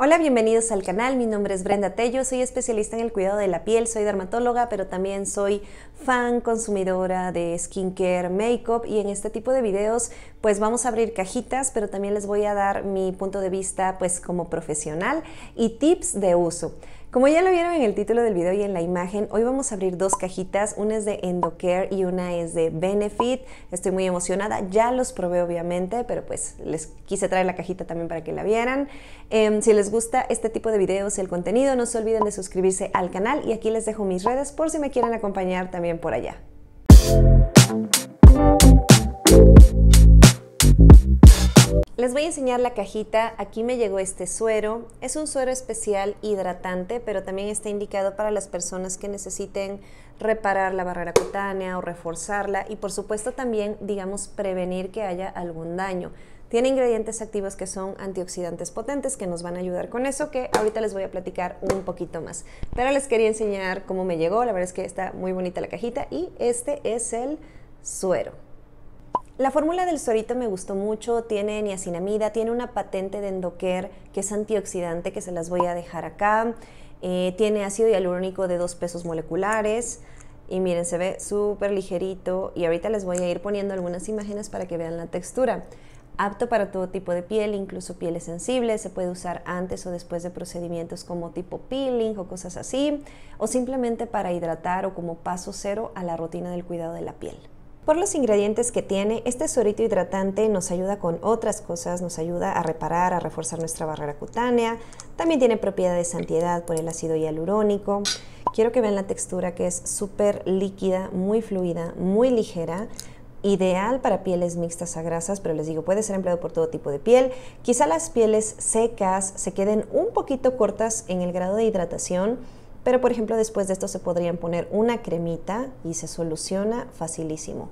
Hola, bienvenidos al canal. Mi nombre es Brenda Tello, soy especialista en el cuidado de la piel, soy dermatóloga, pero también soy fan consumidora de skincare, makeup y en este tipo de videos pues vamos a abrir cajitas, pero también les voy a dar mi punto de vista pues como profesional y tips de uso. Como ya lo vieron en el título del video y en la imagen, hoy vamos a abrir dos cajitas, una es de Endocare y una es de Benefit. Estoy muy emocionada, ya los probé obviamente, pero pues les quise traer la cajita también para que la vieran. Em, si les gusta este tipo de videos y el contenido, no se olviden de suscribirse al canal y aquí les dejo mis redes por si me quieren acompañar también por allá. Les voy a enseñar la cajita. Aquí me llegó este suero. Es un suero especial hidratante, pero también está indicado para las personas que necesiten reparar la barrera cutánea o reforzarla y por supuesto también, digamos, prevenir que haya algún daño. Tiene ingredientes activos que son antioxidantes potentes que nos van a ayudar con eso, que ahorita les voy a platicar un poquito más. Pero les quería enseñar cómo me llegó. La verdad es que está muy bonita la cajita y este es el suero. La fórmula del sorito me gustó mucho, tiene niacinamida, tiene una patente de endoquer que es antioxidante que se las voy a dejar acá, eh, tiene ácido hialurónico de dos pesos moleculares y miren, se ve súper ligerito y ahorita les voy a ir poniendo algunas imágenes para que vean la textura. Apto para todo tipo de piel, incluso pieles sensibles, se puede usar antes o después de procedimientos como tipo peeling o cosas así, o simplemente para hidratar o como paso cero a la rutina del cuidado de la piel. Por los ingredientes que tiene, este sorito hidratante nos ayuda con otras cosas, nos ayuda a reparar, a reforzar nuestra barrera cutánea, también tiene propiedades antiedad por el ácido hialurónico. Quiero que vean la textura que es súper líquida, muy fluida, muy ligera ideal para pieles mixtas a grasas, pero les digo, puede ser empleado por todo tipo de piel. Quizá las pieles secas se queden un poquito cortas en el grado de hidratación, pero por ejemplo después de esto se podrían poner una cremita y se soluciona facilísimo.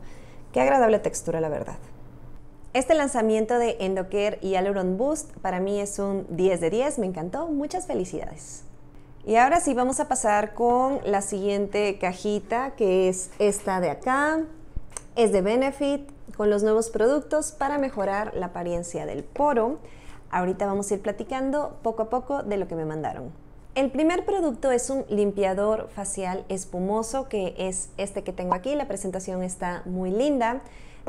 Qué agradable textura la verdad. Este lanzamiento de Endocare y Aluron Boost para mí es un 10 de 10, me encantó, muchas felicidades. Y ahora sí vamos a pasar con la siguiente cajita que es esta de acá, es de Benefit con los nuevos productos para mejorar la apariencia del poro. Ahorita vamos a ir platicando poco a poco de lo que me mandaron. El primer producto es un limpiador facial espumoso, que es este que tengo aquí. La presentación está muy linda.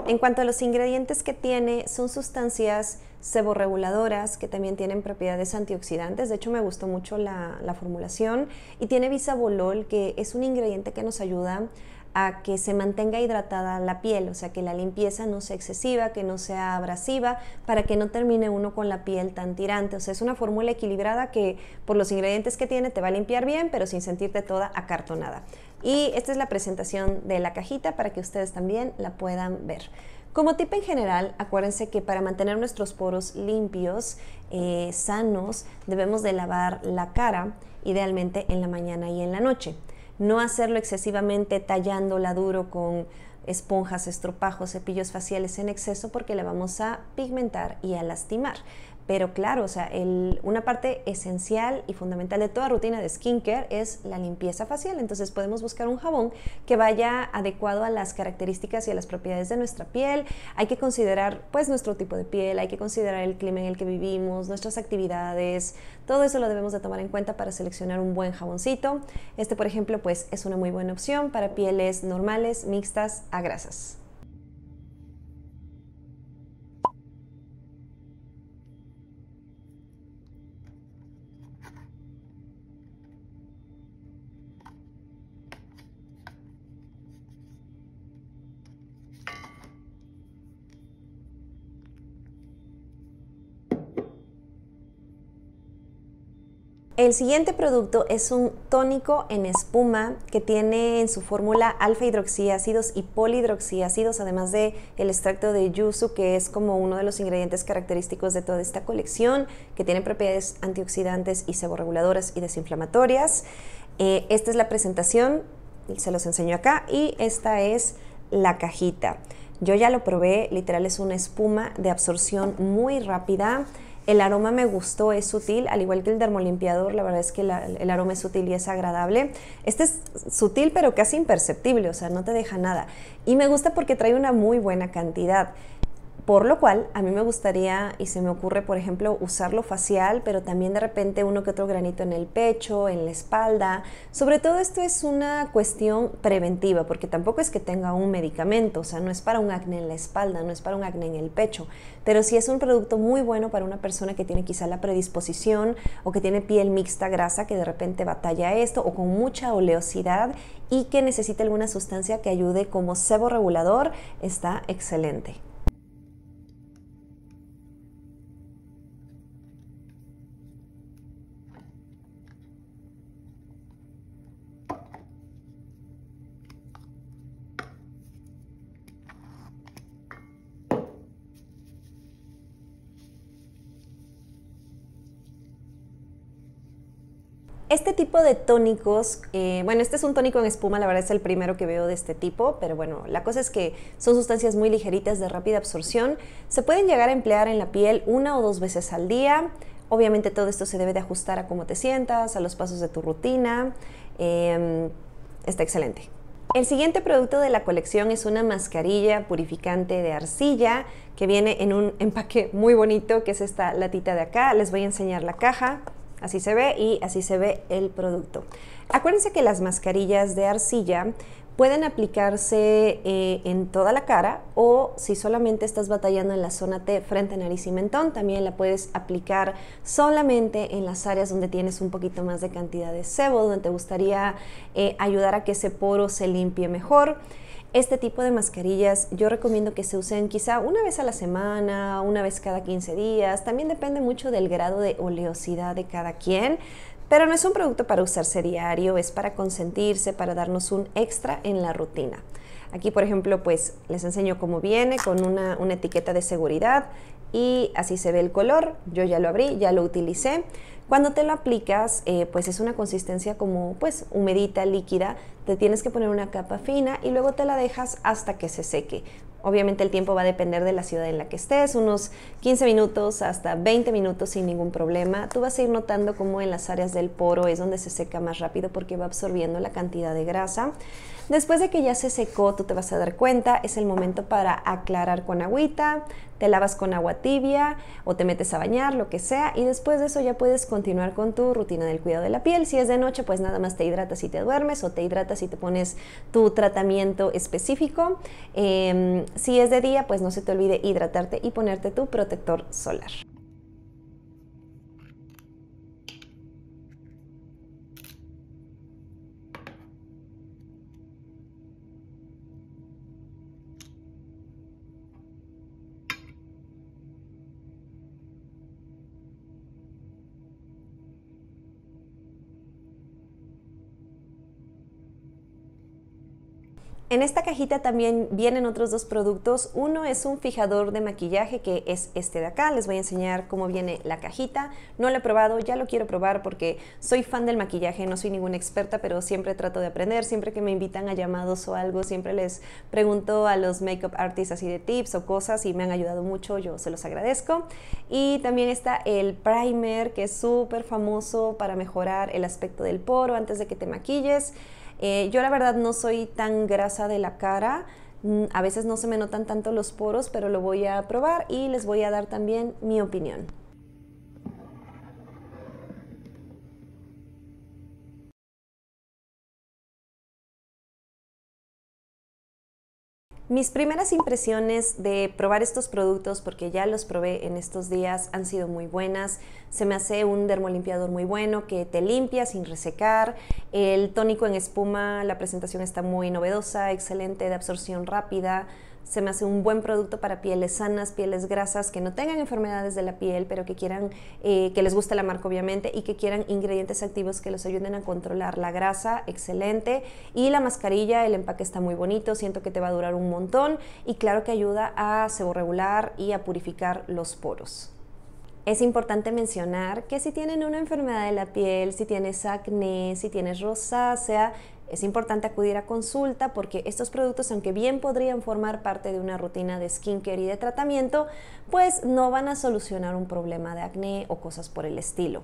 En cuanto a los ingredientes que tiene, son sustancias seborreguladoras que también tienen propiedades antioxidantes. De hecho, me gustó mucho la, la formulación. Y tiene bisabolol, que es un ingrediente que nos ayuda a que se mantenga hidratada la piel, o sea, que la limpieza no sea excesiva, que no sea abrasiva, para que no termine uno con la piel tan tirante. O sea, es una fórmula equilibrada que por los ingredientes que tiene te va a limpiar bien, pero sin sentirte toda acartonada. Y esta es la presentación de la cajita para que ustedes también la puedan ver. Como tip en general, acuérdense que para mantener nuestros poros limpios, eh, sanos, debemos de lavar la cara, idealmente en la mañana y en la noche no hacerlo excesivamente tallándola duro con esponjas, estropajos, cepillos faciales en exceso porque la vamos a pigmentar y a lastimar. Pero claro, o sea, una parte esencial y fundamental de toda rutina de skincare es la limpieza facial. Entonces podemos buscar un jabón que vaya adecuado a las características y a las propiedades de nuestra piel. Hay que considerar pues nuestro tipo de piel, hay que considerar el clima en el que vivimos, nuestras actividades. Todo eso lo debemos de tomar en cuenta para seleccionar un buen jaboncito. Este, por ejemplo, pues es una muy buena opción para pieles normales, mixtas a grasas. El siguiente producto es un tónico en espuma que tiene en su fórmula alfa hidroxiácidos y polihidroxiácidos, además de el extracto de yuzu que es como uno de los ingredientes característicos de toda esta colección, que tiene propiedades antioxidantes y seborreguladoras y desinflamatorias. Eh, esta es la presentación, se los enseño acá y esta es la cajita. Yo ya lo probé, literal es una espuma de absorción muy rápida. El aroma me gustó, es sutil, al igual que el dermolimpiador, la verdad es que el aroma es sutil y es agradable. Este es sutil pero casi imperceptible, o sea, no te deja nada. Y me gusta porque trae una muy buena cantidad. Por lo cual, a mí me gustaría, y se me ocurre, por ejemplo, usarlo facial, pero también de repente uno que otro granito en el pecho, en la espalda. Sobre todo esto es una cuestión preventiva, porque tampoco es que tenga un medicamento, o sea, no es para un acné en la espalda, no es para un acné en el pecho, pero si es un producto muy bueno para una persona que tiene quizá la predisposición o que tiene piel mixta grasa que de repente batalla esto o con mucha oleosidad y que necesita alguna sustancia que ayude como sebo regulador, está excelente. Este tipo de tónicos, eh, bueno, este es un tónico en espuma, la verdad es el primero que veo de este tipo, pero bueno, la cosa es que son sustancias muy ligeritas de rápida absorción. Se pueden llegar a emplear en la piel una o dos veces al día. Obviamente todo esto se debe de ajustar a cómo te sientas, a los pasos de tu rutina. Em, está excelente. El siguiente producto de la colección es una mascarilla purificante de arcilla que viene en un empaque muy bonito, que es esta latita de acá. Les voy a enseñar la caja. Así se ve y así se ve el producto. Acuérdense que las mascarillas de arcilla pueden aplicarse eh, en toda la cara o si solamente estás batallando en la zona T, frente, nariz y mentón, también la puedes aplicar solamente en las áreas donde tienes un poquito más de cantidad de sebo, donde te gustaría eh, ayudar a que ese poro se limpie mejor. Este tipo de mascarillas yo recomiendo que se usen quizá una vez a la semana, una vez cada 15 días, también depende mucho del grado de oleosidad de cada quien, pero no es un producto para usarse diario, es para consentirse, para darnos un extra en la rutina. Aquí, por ejemplo, pues les enseño cómo viene con una, una etiqueta de seguridad y así se ve el color. Yo ya lo abrí, ya lo utilicé. Cuando te lo aplicas, eh, pues es una consistencia como pues humedita, líquida, te tienes que poner una capa fina y luego te la dejas hasta que se seque. Obviamente el tiempo va a depender de la ciudad en la que estés, unos 15 minutos hasta 20 minutos sin ningún problema. Tú vas a ir notando cómo en las áreas del poro es donde se seca más rápido porque va absorbiendo la cantidad de grasa. Después de que ya se secó, tú te vas a dar cuenta, es el momento para aclarar con agüita, te lavas con agua tibia o te metes a bañar, lo que sea, y después de eso ya puedes continuar con tu rutina del cuidado de la piel. Si es de noche, pues nada más te hidratas y te duermes o te hidratas y te pones tu tratamiento específico. Em, si es de día, pues no se te olvide hidratarte y ponerte tu protector solar. En esta cajita también vienen otros dos productos. Uno es un fijador de maquillaje que es este de acá. Les voy a enseñar cómo viene la cajita. No lo he probado, ya lo quiero probar porque soy fan del maquillaje, no soy ninguna experta, pero siempre trato de aprender. Siempre que me invitan a llamados o algo, siempre les pregunto a los makeup artists así de tips o cosas y me han ayudado mucho, yo se los agradezco. Y también está el primer que es súper famoso para mejorar el aspecto del poro antes de que te maquilles. Eh, yo la verdad no soy tan grasa de la cara. Mm, a veces no se me notan tanto los poros, pero lo voy a probar y les voy a dar también mi opinión. Mis primeras impresiones de probar estos productos, porque ya los probé en estos días, han sido muy buenas. Se me hace un dermolimpiador muy bueno que te limpia sin resecar. El tónico en espuma, la presentación está muy novedosa, excelente, de absorción rápida se me hace un buen producto para pieles sanas, pieles grasas, que no tengan enfermedades de la piel, pero que quieran, eh, que les guste la marca obviamente y que quieran ingredientes activos que los ayuden a controlar la grasa, excelente. Y la mascarilla, el empaque está muy bonito, siento que te va a durar un montón y claro que ayuda a seborregular y a purificar los poros. Es importante mencionar que si tienen una enfermedad de la piel, si tienes acné, si tienes rosácea, es importante acudir a consulta porque estos productos, aunque bien podrían formar parte de una rutina de skincare y de tratamiento, pues no van a solucionar un problema de acné o cosas por el estilo.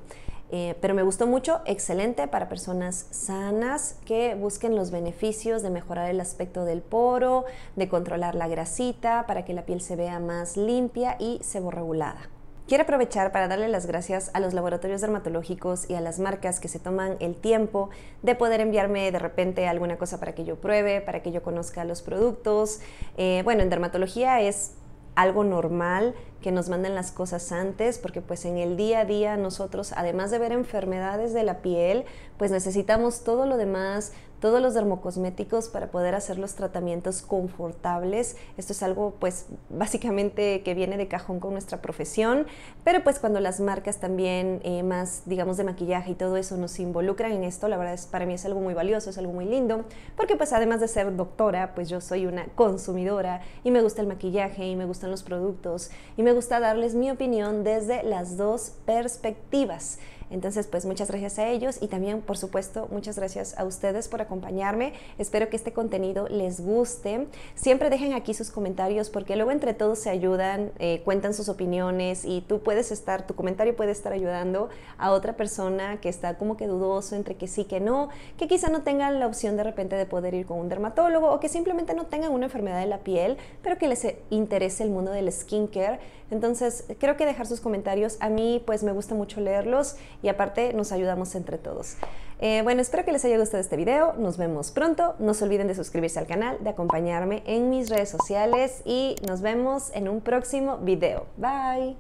Eh, pero me gustó mucho, excelente para personas sanas que busquen los beneficios de mejorar el aspecto del poro, de controlar la grasita para que la piel se vea más limpia y seborregulada. Quiero aprovechar para darle las gracias a los laboratorios dermatológicos y a las marcas que se toman el tiempo de poder enviarme de repente alguna cosa para que yo pruebe, para que yo conozca los productos. Eh, bueno, en dermatología es algo normal que nos manden las cosas antes, porque pues en el día a día nosotros, además de ver enfermedades de la piel, pues necesitamos todo lo demás, todos los dermocosméticos para poder hacer los tratamientos confortables. Esto es algo pues básicamente que viene de cajón con nuestra profesión, pero pues cuando las marcas también eh, más digamos de maquillaje y todo eso nos involucran en esto, la verdad es para mí es algo muy valioso, es algo muy lindo, porque pues además de ser doctora, pues yo soy una consumidora y me gusta el maquillaje y me gustan los productos y me gusta darles mi opinión desde las dos perspectivas. Entonces, pues muchas gracias a ellos y también, por supuesto, muchas gracias a ustedes por acompañarme. Espero que este contenido les guste. Siempre dejen aquí sus comentarios porque luego entre todos se ayudan, eh, cuentan sus opiniones y tú puedes estar, tu comentario puede estar ayudando a otra persona que está como que dudoso entre que sí, que no, que quizá no tengan la opción de repente de poder ir con un dermatólogo o que simplemente no tengan una enfermedad de la piel, pero que les interese el mundo del skincare. Entonces, creo que dejar sus comentarios, a mí pues me gusta mucho leerlos y aparte nos ayudamos entre todos. Eh, bueno, espero que les haya gustado este video, nos vemos pronto, no se olviden de suscribirse al canal, de acompañarme en mis redes sociales y nos vemos en un próximo video. Bye.